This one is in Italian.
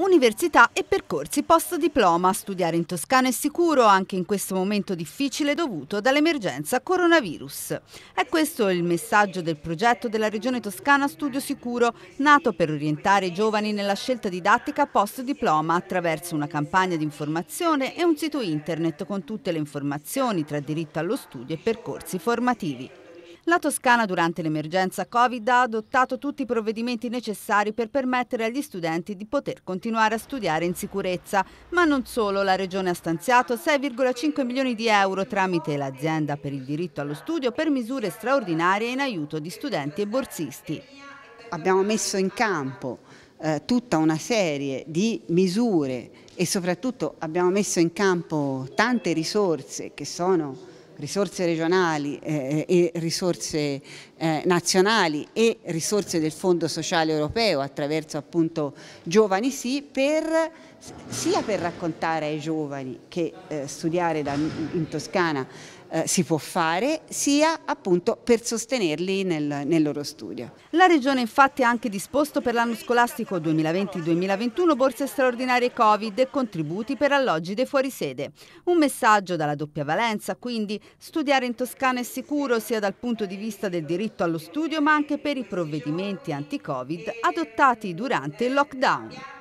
Università e percorsi post-diploma. Studiare in Toscana è sicuro anche in questo momento difficile dovuto dall'emergenza coronavirus. È questo il messaggio del progetto della Regione Toscana Studio Sicuro, nato per orientare i giovani nella scelta didattica post-diploma attraverso una campagna di informazione e un sito internet con tutte le informazioni tra diritto allo studio e percorsi formativi. La Toscana durante l'emergenza Covid ha adottato tutti i provvedimenti necessari per permettere agli studenti di poter continuare a studiare in sicurezza, ma non solo, la Regione ha stanziato 6,5 milioni di euro tramite l'azienda per il diritto allo studio per misure straordinarie in aiuto di studenti e borsisti. Abbiamo messo in campo eh, tutta una serie di misure e soprattutto abbiamo messo in campo tante risorse che sono risorse regionali eh, eh, e risorse eh, nazionali e risorse del Fondo Sociale Europeo attraverso appunto Giovani Sì per, sia per raccontare ai giovani che eh, studiare da, in Toscana eh, si può fare sia appunto per sostenerli nel, nel, loro studio. La Regione infatti ha anche disposto per l'anno scolastico 2020-2021 borse straordinarie Covid e contributi per alloggi dei fuorisede. Un messaggio dalla doppia valenza quindi Studiare in Toscana è sicuro sia dal punto di vista del diritto allo studio ma anche per i provvedimenti anti-Covid adottati durante il lockdown.